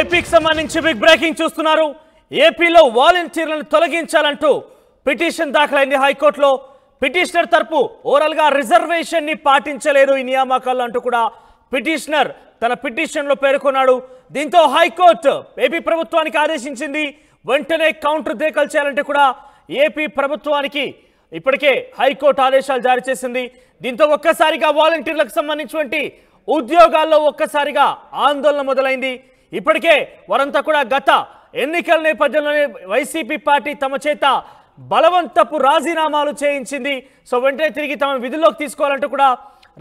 ఏపీకి సంబంధించి big breaking చూస్తున్నారు ఏపీలో వాలంటీర్లను తొలగించాలంటూ పిటిషన్ దాఖలైంది హైకోర్టులో పిటిషనర్ తరపు ఓవరాల్గా రిజర్వేషన్ని పాటించలేదు ఈ నియామకాలు అంటూ కూడా పిటిషనర్ తన పిటిషన్లో పేర్కొన్నాడు దీంతో హైకోర్టు ఏపీ ప్రభుత్వానికి ఆదేశించింది వెంటనే కౌంటర్ దేఖలు చేయాలంటే కూడా ఏపీ ప్రభుత్వానికి ఇప్పటికే హైకోర్టు ఆదేశాలు జారీ చేసింది దీంతో ఒక్కసారిగా వాలంటీర్లకు సంబంధించినటువంటి ఉద్యోగాల్లో ఒక్కసారిగా ఆందోళన మొదలైంది ఇప్పటికే వారంతా కూడా గత ఎన్నికల నేపథ్యంలోనే వైసీపీ పార్టీ తమ చేత బలవంతపు రాజీనామాలు చేయించింది సో వెంటనే తిరిగి తమ విధుల్లోకి తీసుకోవాలంటూ కూడా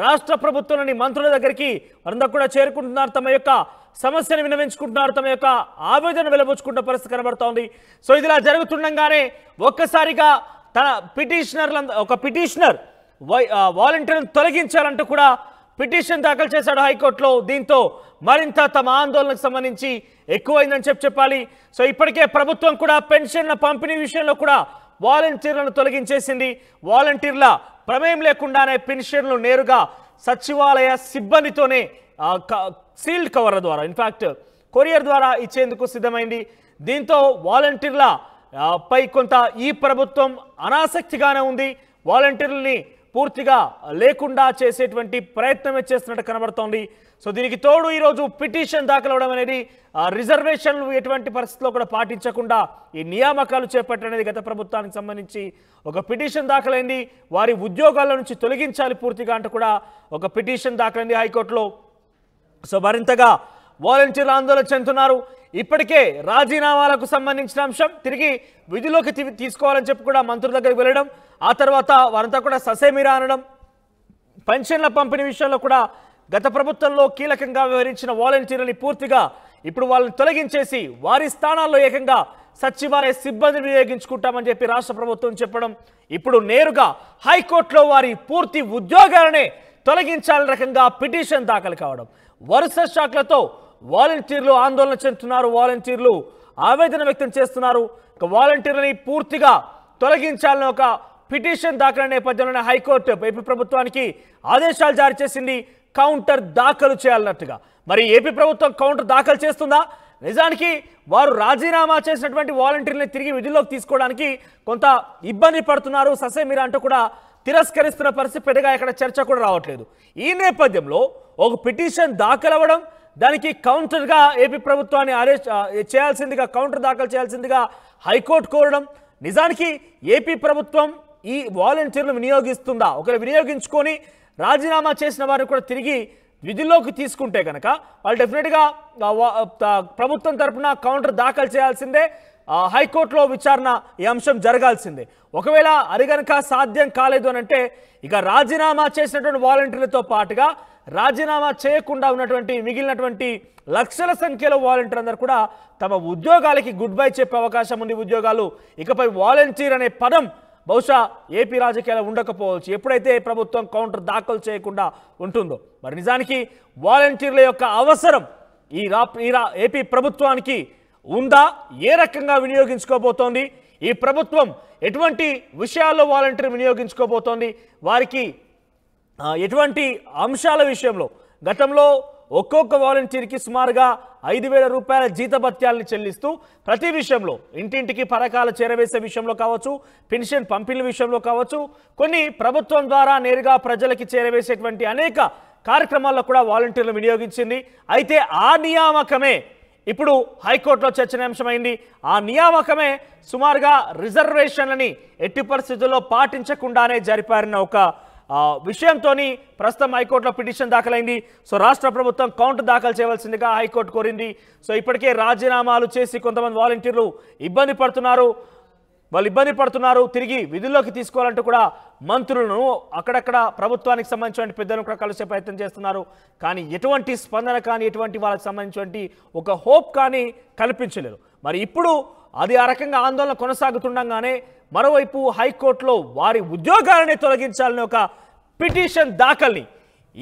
రాష్ట్ర ప్రభుత్వంలోని మంత్రుల దగ్గరికి వారంతా కూడా చేరుకుంటున్నారు తమ యొక్క సమస్యను వినవించుకుంటున్నారు తమ యొక్క ఆవేదన వెలబుచ్చుకుంటున్న పరిస్థితి కనబడుతోంది సో ఇదిలా జరుగుతుండగానే ఒక్కసారిగా తన పిటిషనర్ల ఒక పిటిషనర్ వాలంటీర్లను తొలగించాలంటూ కూడా పిటిషన్ దాఖలు చేశాడు హైకోర్టులో దీంతో మరింత తమ ఆందోళనకు సంబంధించి ఎక్కువైందని చెప్పి చెప్పాలి సో ఇప్పటికే ప్రభుత్వం కూడా పెన్షన్ల పంపిణీ విషయంలో కూడా వాలంటీర్లను తొలగించేసింది వాలంటీర్ల ప్రమేయం లేకుండానే పెన్షన్లు నేరుగా సచివాలయ సిబ్బందితోనే సీల్డ్ కవర్ల ద్వారా ఇన్ఫ్యాక్ట్ కొరియర్ ద్వారా ఇచ్చేందుకు సిద్ధమైంది దీంతో వాలంటీర్ల పై కొంత ఈ ప్రభుత్వం అనాసక్తిగానే ఉంది వాలంటీర్లని పూర్తిగా లేకుండా చేసేటువంటి ప్రయత్నమే చేస్తున్నట్టు కనబడుతోంది సో దీనికి తోడు ఈరోజు పిటిషన్ దాఖలు అవడం అనేది రిజర్వేషన్లు ఎటువంటి పరిస్థితుల్లో కూడా పాటించకుండా ఈ నియామకాలు చేపట్టడం అనేది గత ప్రభుత్వానికి సంబంధించి ఒక పిటిషన్ దాఖలైంది వారి ఉద్యోగాల నుంచి తొలగించాలి పూర్తిగా అంటూ కూడా ఒక పిటిషన్ దాఖలైంది హైకోర్టులో సో మరింతగా వాలంటీర్లు ఆందోళన చెందుతున్నారు ఇప్పటికే రాజీనామాలకు సంబంధించిన అంశం తిరిగి విధిలోకి తీసుకోవాలని చెప్పి కూడా మంత్రుల దగ్గరికి వెళ్ళడం ఆ తర్వాత వారంతా కూడా ససేమిరా అనడం పెన్షన్ల పంపిణీ విషయంలో కూడా గత ప్రభుత్వంలో కీలకంగా వ్యవహరించిన వాలంటీర్లని పూర్తిగా ఇప్పుడు వాళ్ళని తొలగించేసి వారి స్థానాల్లో ఏకంగా సచివాలయ సిబ్బందిని వినియోగించుకుంటామని చెప్పి రాష్ట్ర ప్రభుత్వం చెప్పడం ఇప్పుడు నేరుగా హైకోర్టులో వారి పూర్తి ఉద్యోగాలనే తొలగించాలని రకంగా పిటిషన్ దాఖలు కావడం వరుస షాక్లతో వాలంటీర్లు ఆందోళన చెందుతున్నారు వాలంటీర్లు ఆవేదన వ్యక్తం చేస్తున్నారు ఇక వాలంటీర్లని పూర్తిగా తొలగించాలని ఒక పిటిషన్ దాఖలు నేపథ్యంలోనే హైకోర్టు ఏపీ ప్రభుత్వానికి ఆదేశాలు జారీ చేసింది కౌంటర్ దాఖలు చేయాలన్నట్టుగా మరి ఏపీ ప్రభుత్వం కౌంటర్ దాఖలు చేస్తుందా నిజానికి వారు రాజీనామా చేసినటువంటి వాలంటీర్లని తిరిగి విధుల్లోకి తీసుకోవడానికి కొంత ఇబ్బంది పడుతున్నారు మీరా అంటూ కూడా తిరస్కరిస్తున్న పరిస్థితి పెద్దగా ఇక్కడ చర్చ కూడా రావట్లేదు ఈ నేపథ్యంలో ఒక పిటిషన్ దాఖలవ్వడం దానికి కౌంటర్గా ఏపీ ప్రభుత్వాన్ని అరెస్ట్ చేయాల్సిందిగా కౌంటర్ దాఖలు చేయాల్సిందిగా హైకోర్టు కోరడం నిజానికి ఏపీ ప్రభుత్వం ఈ వాలంటీర్లు వినియోగిస్తుందా ఒకరు వినియోగించుకొని రాజీనామా చేసిన వారిని కూడా తిరిగి విధుల్లోకి తీసుకుంటే కనుక వాళ్ళు డెఫినెట్గా ప్రభుత్వం తరఫున కౌంటర్ దాఖలు చేయాల్సిందే హైకోర్టులో విచారణ ఈ అంశం జరగాల్సిందే ఒకవేళ అది కనుక సాధ్యం కాలేదు అని అంటే ఇక రాజీనామా చేసినటువంటి వాలంటీర్లతో పాటుగా రాజీనామా చేయకుండా ఉన్నటువంటి మిగిలినటువంటి లక్షల సంఖ్యలో వాలంటీర్ అందరు కూడా తమ ఉద్యోగాలకి గుడ్ బై చెప్పే అవకాశం ఉంది ఉద్యోగాలు ఇకపై వాలంటీర్ అనే పదం బహుశా ఏపీ రాజకీయాలు ఉండకపోవచ్చు ఎప్పుడైతే ప్రభుత్వం కౌంటర్ దాఖలు చేయకుండా ఉంటుందో మరి నిజానికి వాలంటీర్ల యొక్క అవసరం ఈ రా ఈ రా ఏపీ ప్రభుత్వానికి ఉందా ఏ రకంగా వినియోగించుకోబోతోంది ఈ ప్రభుత్వం ఎటువంటి విషయాల్లో వాలంటీర్ వినియోగించుకోబోతోంది వారికి ఎటువంటి అంశాల విషయంలో గతంలో ఒక్కొక్క వాలంటీర్కి సుమారుగా ఐదు వేల రూపాయల జీతభత్యాలను చెల్లిస్తూ ప్రతి విషయంలో ఇంటింటికి పథకాలు చేరవేసే విషయంలో కావచ్చు పెన్షన్ పంపిణీ విషయంలో కావచ్చు కొన్ని ప్రభుత్వం ద్వారా నేరుగా ప్రజలకి చేరవేసేటువంటి అనేక కార్యక్రమాల్లో కూడా వాలంటీర్లు వినియోగించింది అయితే ఆ నియామకమే ఇప్పుడు హైకోర్టులో చర్చనీయాంశమైంది ఆ నియామకమే సుమారుగా రిజర్వేషన్లని ఎట్టి పరిస్థితుల్లో పాటించకుండానే జరిపారిన ఒక విషయంతో ప్రస్తుతం హైకోర్టులో పిటిషన్ దాఖలైంది సో రాష్ట్ర ప్రభుత్వం కౌంటర్ దాఖలు చేయవలసిందిగా హైకోర్టు కోరింది సో ఇప్పటికే రాజీనామాలు చేసి కొంతమంది వాలంటీర్లు ఇబ్బంది పడుతున్నారు వాళ్ళు ఇబ్బంది పడుతున్నారు తిరిగి విధుల్లోకి తీసుకోవాలంటూ కూడా మంత్రులను అక్కడక్కడ ప్రభుత్వానికి సంబంధించిన పెద్దలను కూడా కలిసే ప్రయత్నం చేస్తున్నారు కానీ ఎటువంటి స్పందన కానీ ఎటువంటి వాళ్ళకి సంబంధించినటువంటి ఒక హోప్ కానీ కల్పించలేరు మరి ఇప్పుడు అది ఆ రకంగా ఆందోళన కొనసాగుతుండగానే మరోవైపు హైకోర్టులో వారి ఉద్యోగాలని తొలగించాలని ఒక పిటిషన్ దాఖల్ని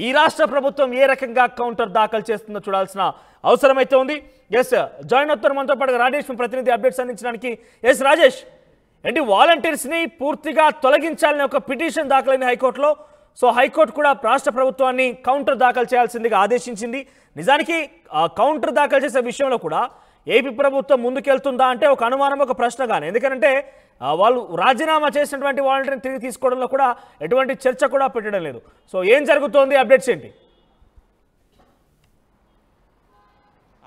ఈ రాష్ట్ర ప్రభుత్వం ఏ రకంగా కౌంటర్ దాఖలు చేస్తుందో చూడాల్సిన అవసరం అయితే ఉంది ఎస్ జాయిన్ అవుతున్న మనతో పాటు రాజేష్ ప్రతినిధి అప్డేట్స్ అందించడానికి ఎస్ రాజేష్ ఏంటి వాలంటీర్స్ని పూర్తిగా తొలగించాలని ఒక పిటిషన్ దాఖలైంది హైకోర్టులో సో హైకోర్టు కూడా రాష్ట్ర ప్రభుత్వాన్ని కౌంటర్ దాఖలు చేయాల్సిందిగా ఆదేశించింది నిజానికి కౌంటర్ దాఖలు చేసే విషయంలో కూడా ఏపీ ప్రభుత్వం ముందుకెళ్తుందా అంటే ఒక అనుమానం ఒక ప్రశ్న కానీ ఎందుకంటే వాళ్ళు రాజీనామా చేసినటువంటి వాళ్ళని తిరిగి తీసుకోవడంలో కూడా ఎటువంటి చర్చ కూడా పెట్టడం లేదు సో ఏం జరుగుతోంది అప్డేట్స్ ఏంటి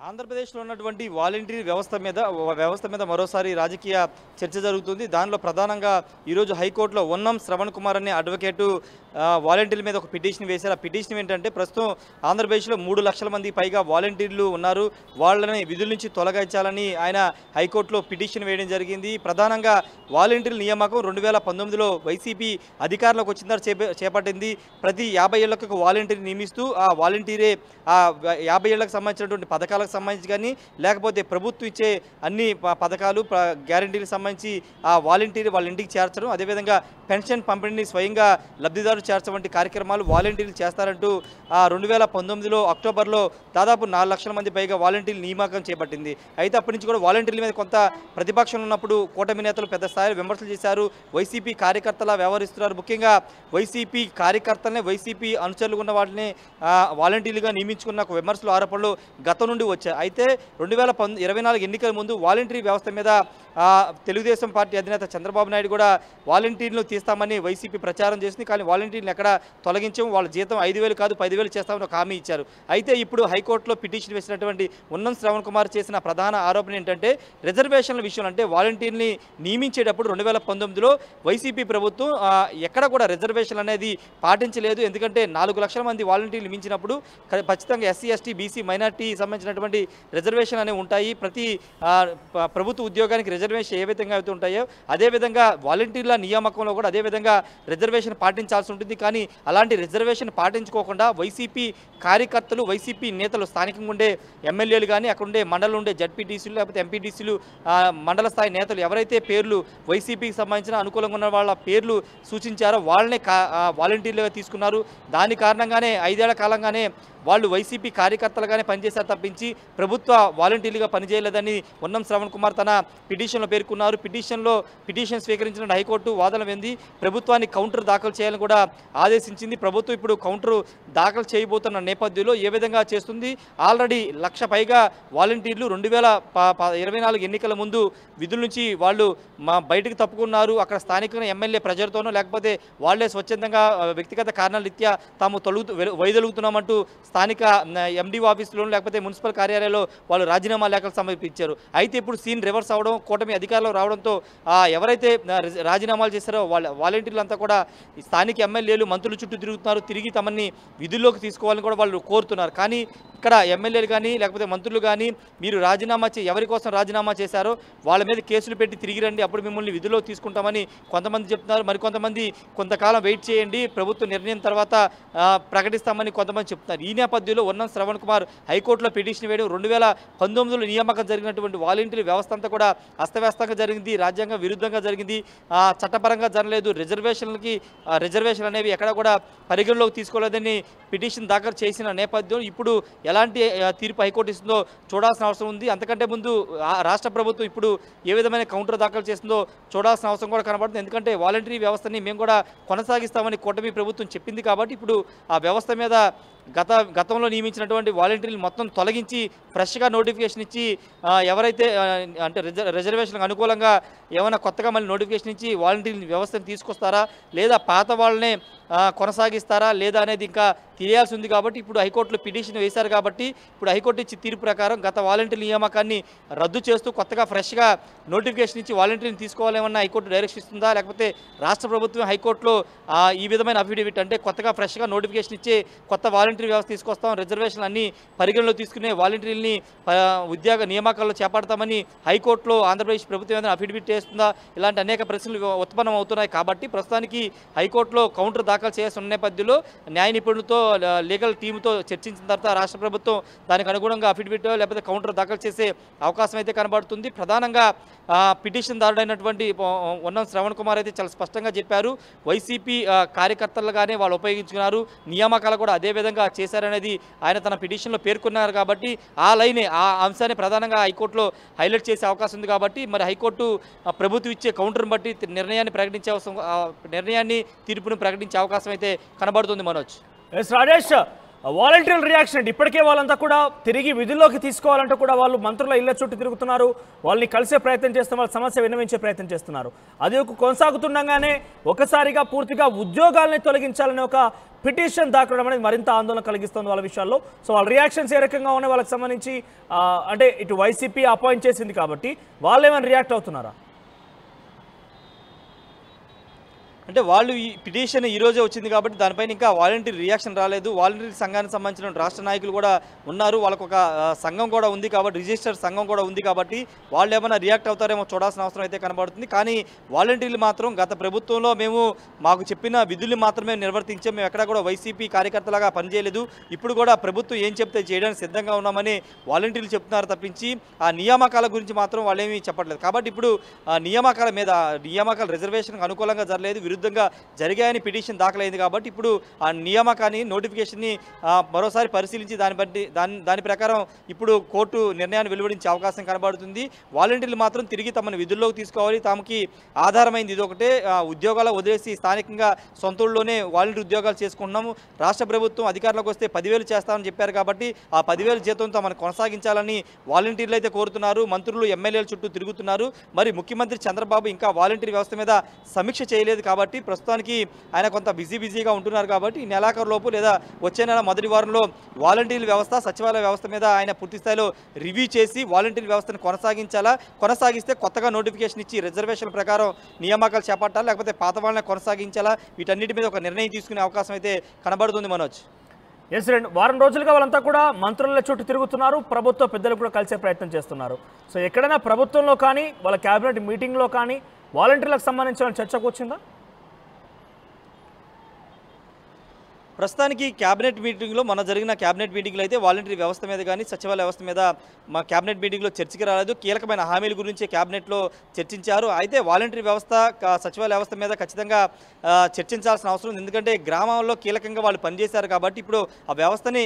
ఆంధ్రప్రదేశ్లో ఉన్నటువంటి వాలంటీర్ వ్యవస్థ మీద వ్యవస్థ మీద మరోసారి రాజకీయ చర్చ జరుగుతుంది దానిలో ప్రధానంగా ఈరోజు హైకోర్టులో ఉన్నం శ్రవణ్ కుమార్ అనే అడ్వకేటు వాలంటీర్ల మీద ఒక పిటిషన్ వేశారు ఆ పిటిషన్ ఏంటంటే ప్రస్తుతం ఆంధ్రప్రదేశ్లో మూడు లక్షల మంది పైగా వాలంటీర్లు ఉన్నారు వాళ్ళని విధుల నుంచి తొలగించాలని ఆయన హైకోర్టులో పిటిషన్ వేయడం జరిగింది ప్రధానంగా వాలంటీర్ల నియామకం రెండు వేల పంతొమ్మిదిలో వైసీపీ అధికారంలోకి వచ్చిన చేపట్టింది ప్రతి యాభై ఏళ్లకు వాలంటీర్ నియమిస్తూ ఆ వాలంటీరే ఆ యాభై ఏళ్లకు సంబంధించినటువంటి పథకాలకు పథకాలకు సంబంధించి కానీ లేకపోతే ప్రభుత్వం ఇచ్చే అన్ని పథకాలు గ్యారంటీలకు సంబంధించి ఆ వాలంటీర్ వాళ్ళ ఇంటికి చేర్చడం అదేవిధంగా పెన్షన్ పంపిణీని స్వయంగా లబ్ధిదారులు చేర్చడం వంటి కార్యక్రమాలు వాలంటీర్లు చేస్తారంటూ ఆ రెండు వేల పంతొమ్మిదిలో అక్టోబర్లో దాదాపు నాలుగు లక్షల మంది పైగా వాలంటీర్లు నియామకం చేపట్టింది అయితే అప్పటి నుంచి కూడా వాలంటీర్ల మీద కొంత ప్రతిపక్షం ఉన్నప్పుడు కూటమి నేతలు పెద్ద స్థాయిలో విమర్శలు చేశారు వైసీపీ కార్యకర్తలా వ్యవహరిస్తున్నారు ముఖ్యంగా వైసీపీ కార్యకర్తలనే వైసీపీ అనుచరులు ఉన్న వాటిని వాలంటీర్లుగా నియమించుకున్న విమర్శలు ఆరోపణలు గతం నుండి వచ్చాయి అయితే రెండు వేల ఎన్నికల ముందు వాలంటరీ వ్యవస్థ మీద తెలుగుదేశం పార్టీ అధినేత చంద్రబాబు నాయుడు కూడా వాలంటీర్లు తీస్తామని వైసీపీ ప్రచారం చేసింది కానీ వాలంటీర్లు ఎక్కడ తొలగించాము వాళ్ళ జీతం ఐదు కాదు పదివేలు చేస్తామని ఒక హామీ ఇచ్చారు అయితే ఇప్పుడు హైకోర్టులో పిటిషన్ వేసినటువంటి ఉన్నం శ్రవణ్ కుమార్ చేసిన ప్రధాన ఆరోపణ ఏంటంటే రిజర్వేషన్ల విషయంలో అంటే వాలంటీర్ని నియమించేటప్పుడు రెండు వేల పంతొమ్మిదిలో వైసీపీ ప్రభుత్వం ఎక్కడ కూడా రిజర్వేషన్ అనేది పాటించలేదు ఎందుకంటే నాలుగు లక్షల మంది వాలంటీర్లు మించినప్పుడు ఖచ్చితంగా ఎస్సీ ఎస్టీ బీసీ మైనార్టీ సంబంధించినటువంటి రిజర్వేషన్ అనేవి ఉంటాయి ప్రతి ప్రభుత్వ ఉద్యోగానికి రిజర్వేషన్ ఏ విధంగా అవుతుంటాయో అదేవిధంగా వాలంటీర్ల నియామకంలో కూడా అదేవిధంగా రిజర్వేషన్ పాటించాల్సి ఉంటుంది కానీ అలాంటి రిజర్వేషన్ పాటించుకోకుండా వైసీపీ కార్యకర్తలు వైసీపీ నేతలు స్థానికంగా ఉండే ఎమ్మెల్యేలు కానీ అక్కడ ఉండే మండలం ఉండే జడ్పీటీసీలు లేకపోతే ఎంపీటీసీలు మండల స్థాయి నేతలు ఎవరైతే పేర్లు వైసీపీకి సంబంధించిన అనుకూలంగా ఉన్న వాళ్ళ పేర్లు సూచించారో వాళ్ళనే కా వాలంటీర్లుగా తీసుకున్నారు దాని కారణంగానే ఐదేళ్ల కాలంగానే వాళ్ళు వైసీపీ కార్యకర్తలుగానే పనిచేశారు తప్పించి ప్రభుత్వ వాలంటీర్లుగా పనిచేయలేదని ఉన్నం శ్రవణ్ కుమార్ తన పిటిషన్లో పేర్కొన్నారు పిటిషన్లో పిటిషన్ స్వీకరించిన హైకోర్టు వాదన వెంది ప్రభుత్వాన్ని కౌంటర్ దాఖలు చేయాలని కూడా ఆదేశించింది ప్రభుత్వం ఇప్పుడు కౌంటర్ దాఖలు చేయబోతున్న నేపథ్యంలో ఏ విధంగా చేస్తుంది ఆల్రెడీ లక్ష పైగా వాలంటీర్లు రెండు వేల ఇరవై నాలుగు ఎన్నికల ముందు విధుల నుంచి వాళ్ళు మా బయటకు తప్పుకున్నారు అక్కడ స్థానికంగా ఎమ్మెల్యే ప్రజలతోనో లేకపోతే వాళ్లే స్వచ్ఛందంగా వ్యక్తిగత కారణాలు రీత్యా తాము తొలుగు వైదొలుగుతున్నామంటూ స్థానిక ఎండీ ఆఫీసులోనూ లేకపోతే మున్సిపల్ కార్యాలయంలో వాళ్ళు రాజీనామా లేఖలు సమర్పించారు అయితే ఇప్పుడు సీన్ రివర్స్ అవడం కూటమి అధికారంలో రావడంతో ఎవరైతే రాజీనామాలు చేశారో వాళ్ళ వాలంటీర్లు అంతా కూడా స్థానిక ఎమ్మెల్యేలు మంత్రుల చుట్టూ తిరుగుతున్నారు తిరిగి తమని విధుల్లోకి తీసుకోవాలని కూడా వాళ్ళు కోరుతున్నారు కానీ ఇక్కడ ఎమ్మెల్యేలు కానీ లేకపోతే మంత్రులు కానీ మీరు రాజీనామా చే ఎవరి కోసం రాజీనామా చేశారో వాళ్ళ మీద కేసులు పెట్టి తిరిగి రండి అప్పుడు మిమ్మల్ని విధుల్లో తీసుకుంటామని కొంతమంది చెప్తున్నారు మరికొంతమంది కొంతకాలం వెయిట్ చేయండి ప్రభుత్వ నిర్ణయం తర్వాత ప్రకటిస్తామని కొంతమంది చెప్తున్నారు ఈ నేపథ్యంలో ఉన్న శ్రవణ్ కుమార్ హైకోర్టులో పిటిషన్ వేయడం రెండు వేల పంతొమ్మిదిలో నియామకం జరిగినటువంటి వాలంటీర్ వ్యవస్థ అంతా కూడా అస్తవ్యస్తంగా జరిగింది రాజ్యాంగ విరుద్ధంగా జరిగింది చట్టపరంగా జరగలేదు రిజర్వేషన్లకి రిజర్వేషన్ అనేవి ఎక్కడ కూడా పరిగణలోకి తీసుకోలేదని పిటిషన్ దాఖలు చేసిన నేపథ్యం ఇప్పుడు ఎలాంటి తీర్పు హైకోర్టు ఇస్తుందో చూడాల్సిన అవసరం ఉంది అంతకంటే ముందు రాష్ట్ర ప్రభుత్వం ఇప్పుడు ఏ విధమైన కౌంటర్ దాఖలు చేస్తుందో చూడాల్సిన అవసరం కూడా కనబడుతుంది ఎందుకంటే వాలంటరీ వ్యవస్థని మేము కూడా కొనసాగిస్తామని కూటమి ప్రభుత్వం చెప్పింది కాబట్టి ఇప్పుడు ఆ వ్యవస్థ మీద గత గతంలో నియమించినటువంటి వాలంటీర్లు మొత్తం తొలగించి ఫ్రెష్గా నోటిఫికేషన్ ఇచ్చి ఎవరైతే అంటే రిజర్వేషన్కి అనుకూలంగా ఏమైనా కొత్తగా మళ్ళీ నోటిఫికేషన్ ఇచ్చి వాలంటీర్ వ్యవస్థను తీసుకొస్తారా లేదా పాత వాళ్ళనే కొనసాగిస్తారా లేదా అనేది ఇంకా తెలియాల్సి ఉంది కాబట్టి ఇప్పుడు హైకోర్టులో పిటిషన్ వేశారు కాబట్టి ఇప్పుడు హైకోర్టు ఇచ్చి తీర్పు ప్రకారం గత వాలంటీర్ నియామకాన్ని రద్దు చేస్తూ కొత్తగా ఫ్రెష్గా నోటిఫికేషన్ ఇచ్చి వాలంటీర్ని తీసుకోవాలేమన్నా హైకోర్టు డైరెక్షన్ ఇస్తుందా లేకపోతే రాష్ట్ర ప్రభుత్వం హైకోర్టులో ఈ విధమైన అఫిడవిట్ అంటే కొత్తగా ఫ్రెష్గా నోటిఫికేషన్ ఇచ్చే కొత్త వాలంటీర్ వ్యవస్థ తీసుకొస్తాం రిజర్వేషన్లు అన్ని పరిగణలో తీసుకునే వాలంటీర్ని ఉద్యోగ నియామకాల్లో చేపడతామని హైకోర్టులో ఆంధ్రప్రదేశ్ ప్రభుత్వం ఏదైనా అఫిడవిట్ చేస్తుందా ఇలాంటి అనేక ప్రశ్నలు ఉత్పన్నం అవుతున్నాయి కాబట్టి ప్రస్తుతానికి హైకోర్టులో కౌంటర్ దాఖలు చేయాల్సిన నేపథ్యంలో న్యాయ నిపుణులతో లీగల్ టీమ్తో చర్చించిన తర్వాత రాష్ట్ర ప్రభుత్వం దానికి అనుగుణంగా అఫిడవిట్ లేకపోతే కౌంటర్ దాఖలు చేసే అవకాశం అయితే కనబడుతుంది ప్రధానంగా పిటిషన్ దారుడైనటువంటి ఉన్నం శ్రవణ్ కుమార్ అయితే చాలా స్పష్టంగా చెప్పారు వైసీపీ కార్యకర్తలుగానే వాళ్ళు ఉపయోగించుకున్నారు నియామకాలు కూడా అదేవిధంగా చేశారనేది ఆయన తన పిటిషన్లో పేర్కొన్నారు కాబట్టి ఆ లైనే ఆ అంశాన్ని ప్రధానంగా హైకోర్టులో హైలైట్ చేసే అవకాశం ఉంది కాబట్టి మరి హైకోర్టు ప్రభుత్వం ఇచ్చే కౌంటర్ని బట్టి నిర్ణయాన్ని ప్రకటించే అవసరం నిర్ణయాన్ని తీర్పును ప్రకటించే అవకాశం అయితే కనబడుతుంది Manoj S Rajesh volunteer reaction ఇప్పటికే వాళ్ళంతా కూడా తిరిగి విధుల్లోకి తీసుకోవాలంటే కూడా వాళ్ళు మంత్రుల ఇళ్ల చుట్టూ తిరుగుతున్నారు వాళ్ళని కలిసే ప్రయత్నం చేస్తే వాళ్ళ సమస్య విన్నవించే ప్రయత్నం చేస్తున్నారు అది ఒక కొనసాగుతుండగానే ఒకసారిగా పూర్తిగా ఉద్యోగాలని తొలగించాలనే ఒక పిటిషన్ దాకడం అనేది మరింత ఆందోళన కలిగిస్తుంది వాళ్ళ విషయాల్లో సో వాళ్ళ రియాక్షన్స్ ఏ రకంగా ఉన్నాయి వాళ్ళకి సంబంధించి అంటే ఇటు వైసీపీ అపాయింట్ చేసింది కాబట్టి వాళ్ళు ఏమైనా రియాక్ట్ అవుతున్నారా అంటే వాళ్ళు ఈ పిటిషన్ ఈరోజే వచ్చింది కాబట్టి దానిపైన ఇంకా వాలంటీర్ రియాక్షన్ రాలేదు వాలంటీర్ సంఘానికి సంబంధించిన రాష్ట్ర నాయకులు కూడా ఉన్నారు వాళ్ళకు ఒక సంఘం కూడా ఉంది కాబట్టి రిజిస్టర్ సంఘం కూడా ఉంది కాబట్టి వాళ్ళు ఏమైనా రియాక్ట్ అవుతారేమో చూడాల్సిన అవసరం అయితే కనబడుతుంది కానీ వాలంటీర్లు మాత్రం గత ప్రభుత్వంలో మేము మాకు చెప్పిన విధులు మాత్రమే నిర్వర్తించాం మేము ఎక్కడ కూడా వైసీపీ కార్యకర్తలాగా పనిచేయలేదు ఇప్పుడు కూడా ప్రభుత్వం ఏం చెప్తే చేయడానికి సిద్ధంగా ఉన్నామని వాలంటీర్లు చెప్తున్నారు తప్పించి ఆ నియామకాల గురించి మాత్రం వాళ్ళేమీ చెప్పట్లేదు కాబట్టి ఇప్పుడు నియామకాల మీద నియామకాల రిజర్వేషన్కి అనుకూలంగా జరగలేదు విరుద్ధ విరుద్ధంగా జరిగాయని పిటిషన్ దాఖలైంది కాబట్టి ఇప్పుడు ఆ నియామకాన్ని నోటిఫికేషన్ని మరోసారి పరిశీలించి దాన్ని బట్టి దాని దాని ప్రకారం ఇప్పుడు కోర్టు నిర్ణయాన్ని వెలువడించే అవకాశం కనబడుతుంది వాలంటీర్లు మాత్రం తిరిగి తమను విధుల్లోకి తీసుకోవాలి తమకి ఆధారమైంది ఇది ఒకటే ఉద్యోగాల వదిలేసి స్థానికంగా ఊళ్ళోనే వాలంటీర్ ఉద్యోగాలు చేసుకుంటున్నాము రాష్ట్ర ప్రభుత్వం అధికారంలోకి వస్తే పదివేలు చేస్తామని చెప్పారు కాబట్టి ఆ పదివేలు జీతంతో తమను కొనసాగించాలని వాలంటీర్లు అయితే కోరుతున్నారు మంత్రులు ఎమ్మెల్యేల చుట్టూ తిరుగుతున్నారు మరి ముఖ్యమంత్రి చంద్రబాబు ఇంకా వాలంటీర్ వ్యవస్థ మీద సమీక్ష చేయలేదు కాబట్టి కాబట్టి ప్రస్తుతానికి ఆయన కొంత బిజీ బిజీగా ఉంటున్నారు కాబట్టి ఈ నెలాఖరులోపు లేదా వచ్చే నెల మొదటి వారంలో వాలంటీర్ వ్యవస్థ సచివాలయ వ్యవస్థ మీద ఆయన పూర్తిస్థాయిలో రివ్యూ చేసి వాలంటీర్ వ్యవస్థను కొనసాగించాలా కొనసాగిస్తే కొత్తగా నోటిఫికేషన్ ఇచ్చి రిజర్వేషన్ ప్రకారం నియామకాలు చేపట్టాలా లేకపోతే పాత వాళ్ళని కొనసాగించాలా వీటన్నిటి మీద ఒక నిర్ణయం తీసుకునే అవకాశం అయితే కనబడుతుంది మనోజ్ ఎస్ రెండు వారం రోజులుగా వాళ్ళంతా కూడా మంత్రుల చుట్టూ తిరుగుతున్నారు ప్రభుత్వ పెద్దలు కూడా కలిసే ప్రయత్నం చేస్తున్నారు సో ఎక్కడైనా ప్రభుత్వంలో కానీ వాళ్ళ క్యాబినెట్ మీటింగ్లో కానీ వాలంటీర్లకు సంబంధించిన చర్చకు వచ్చిందా ప్రస్తుతానికి క్యాబినెట్ మీటింగ్లో మన జరిగిన క్యాబినెట్ మీటింగ్లో అయితే వాలంటరీ వ్యవస్థ మీద కానీ సచివాలయ వ్యవస్థ మీద మా క్యాబినెట్ మీటింగ్లో చర్చకి రాలేదు కీలకమైన హామీల గురించి క్యాబినెట్లో చర్చించారు అయితే వాలంటరీ వ్యవస్థ సచివాలయ వ్యవస్థ మీద ఖచ్చితంగా చర్చించాల్సిన అవసరం ఉంది ఎందుకంటే గ్రామాల్లో కీలకంగా వాళ్ళు పనిచేశారు కాబట్టి ఇప్పుడు ఆ వ్యవస్థని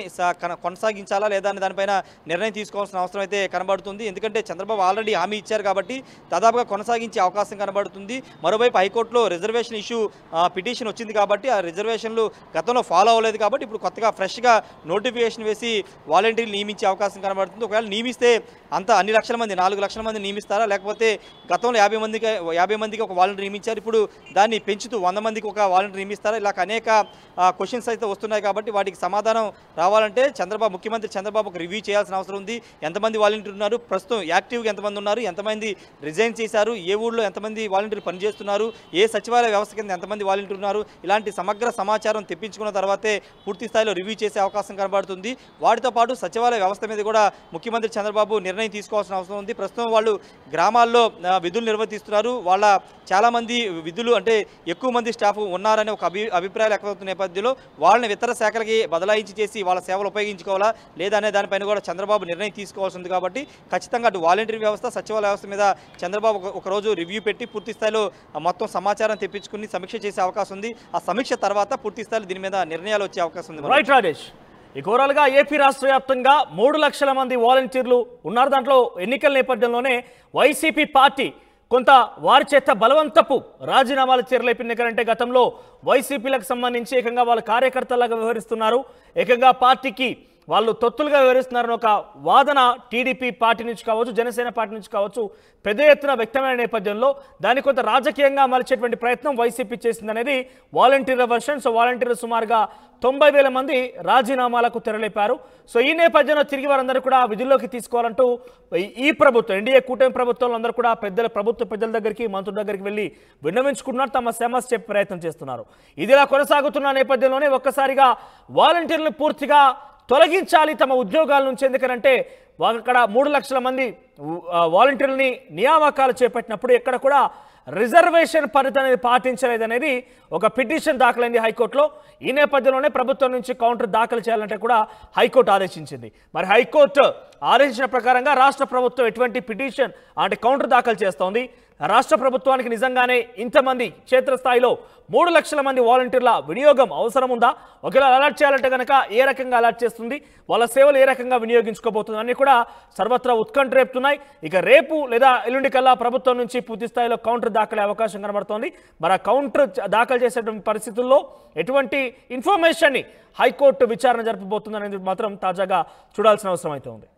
కొనసాగించాలా లేదా అనే దానిపైన నిర్ణయం తీసుకోవాల్సిన అవసరం అయితే కనబడుతుంది ఎందుకంటే చంద్రబాబు ఆల్రెడీ హామీ ఇచ్చారు కాబట్టి దాదాపుగా కొనసాగించే అవకాశం కనబడుతుంది మరోవైపు హైకోర్టులో రిజర్వేషన్ ఇష్యూ పిటిషన్ వచ్చింది కాబట్టి ఆ రిజర్వేషన్లు గతంలో ఫాలో ఫాలో అవ్వలేదు కాబట్టి ఇప్పుడు కొత్తగా ఫ్రెష్గా నోటిఫికేషన్ వేసి వాలంటీర్లు నియమించే అవకాశం కనబడుతుంది ఒకవేళ నియమిస్తే అంత అన్ని లక్షల మంది నాలుగు లక్షల మంది నియమిస్తారా లేకపోతే గతంలో యాభై మందికి యాభై మందికి ఒక వాలంటీర్ నియమించారు ఇప్పుడు దాన్ని పెంచుతూ వంద మందికి ఒక వాలంటీర్ నియమిస్తారా ఇలా అనేక క్వశ్చన్స్ అయితే వస్తున్నాయి కాబట్టి వాటికి సమాధానం రావాలంటే చంద్రబాబు ముఖ్యమంత్రి చంద్రబాబు ఒక రివ్యూ చేయాల్సిన అవసరం ఉంది ఎంతమంది వాలంటీర్ ఉన్నారు ప్రస్తుతం యాక్టివ్గా ఎంతమంది ఉన్నారు ఎంతమంది రిజైన్ చేశారు ఏ ఊళ్ళో ఎంతమంది వాలంటీర్లు పనిచేస్తున్నారు ఏ సచివాలయ వ్యవస్థ కింద ఎంతమంది వాలంటీర్ ఉన్నారు ఇలాంటి సమగ్ర సమాచారం తెప్పించుకున్న తర్వాతే పూర్తి స్థాయిలో రివ్యూ చేసే అవకాశం కనబడుతుంది వాటితో పాటు సచివాలయ వ్యవస్థ మీద కూడా ముఖ్యమంత్రి చంద్రబాబు నిర్ణయం తీసుకోవాల్సిన అవసరం ఉంది ప్రస్తుతం వాళ్ళు గ్రామాల్లో విధులు నిర్వర్తిస్తున్నారు వాళ్ళ చాలామంది విధులు అంటే ఎక్కువ మంది స్టాఫ్ ఉన్నారనే ఒక అభి అభిప్రాయాలు ఎక్కడవుతున్న నేపథ్యంలో వాళ్ళని ఇతర శాఖలకి బదలాయించి చేసి వాళ్ళ సేవలు ఉపయోగించుకోవాలా లేదా అనే దానిపైన కూడా చంద్రబాబు నిర్ణయం తీసుకోవాల్సి ఉంది కాబట్టి ఖచ్చితంగా అటు వాలంటీర్ వ్యవస్థ సచివాలయ వ్యవస్థ మీద చంద్రబాబు ఒకరోజు రివ్యూ పెట్టి పూర్తి స్థాయిలో మొత్తం సమాచారం తెప్పించుకుని సమీక్ష చేసే అవకాశం ఉంది ఆ సమీక్ష తర్వాత పూర్తి స్థాయిలో దీని మీద నిర్ణయాలు వచ్చే అవకాశం ఉంది రైట్ రాజేష్ ఈ ఘోరాలుగా ఏపీ రాష్ట్ర వ్యాప్తంగా మూడు లక్షల మంది వాలంటీర్లు ఉన్నారు దాంట్లో ఎన్నికల నేపథ్యంలోనే వైసీపీ పార్టీ కొంత వారి చేత బలవంతపు రాజీనామాలు చేరలేపినకంటే గతంలో వైసీపీలకు సంబంధించి ఏకంగా వాళ్ళ కార్యకర్తలాగా వ్యవహరిస్తున్నారు ఏకంగా పార్టీకి వాళ్ళు తొత్తులుగా వివరిస్తున్నారని ఒక వాదన టీడీపీ పార్టీ నుంచి కావచ్చు జనసేన పార్టీ నుంచి కావచ్చు పెద్ద ఎత్తున వ్యక్తమైన నేపథ్యంలో దాన్ని కొంత రాజకీయంగా మలిచేటువంటి ప్రయత్నం వైసీపీ చేసిందనేది వాలంటీర్ల వర్షన్ సో వాలంటీర్లు సుమారుగా తొంభై వేల మంది రాజీనామాలకు తెరలేపారు సో ఈ నేపథ్యంలో తిరిగి వారందరూ కూడా విధుల్లోకి తీసుకోవాలంటూ ఈ ప్రభుత్వం ఎన్డీఏ కూటమి ప్రభుత్వంలో అందరూ కూడా పెద్దల ప్రభుత్వ పెద్దల దగ్గరికి మంత్రుల దగ్గరికి వెళ్ళి విన్నవించుకుంటున్నారు తమ సమస్య చెప్పే ప్రయత్నం చేస్తున్నారు ఇదిలా కొనసాగుతున్న నేపథ్యంలోనే ఒక్కసారిగా వాలంటీర్లు పూర్తిగా తొలగించాలి తమ ఉద్యోగాల నుంచి ఎందుకనంటే అక్కడ మూడు లక్షల మంది వాలంటీర్లని నియామకాలు చేపట్టినప్పుడు ఎక్కడ కూడా రిజర్వేషన్ పరిధి అనేది పాటించలేదనేది ఒక పిటిషన్ దాఖలైంది హైకోర్టులో ఈ నేపథ్యంలోనే ప్రభుత్వం నుంచి కౌంటర్ దాఖలు చేయాలంటే కూడా హైకోర్టు ఆదేశించింది మరి హైకోర్టు ఆదేశించిన ప్రకారంగా రాష్ట్ర ప్రభుత్వం ఎటువంటి పిటిషన్ అంటే కౌంటర్ దాఖలు చేస్తోంది రాష్ట్ర ప్రభుత్వానికి నిజంగానే ఇంతమంది క్షేత్రస్థాయిలో మూడు లక్షల మంది వాలంటీర్ల వినియోగం అవసరం ఉందా ఒకవేళ అలర్ట్ చేయాలంటే కనుక ఏ రకంగా అలర్ట్ చేస్తుంది వాళ్ళ సేవలు ఏ రకంగా వినియోగించుకోబోతుంది అన్నీ కూడా సర్వత్రా ఉత్కంఠ రేపుతున్నాయి ఇక రేపు లేదా ఎల్లుండి కల్లా ప్రభుత్వం నుంచి పూర్తి స్థాయిలో కౌంటర్ దాఖలే అవకాశం కనబడుతోంది మరి కౌంటర్ దాఖలు చేసేటువంటి పరిస్థితుల్లో ఎటువంటి ఇన్ఫర్మేషన్ని హైకోర్టు విచారణ అనేది మాత్రం తాజాగా చూడాల్సిన అవసరం అయితే ఉంది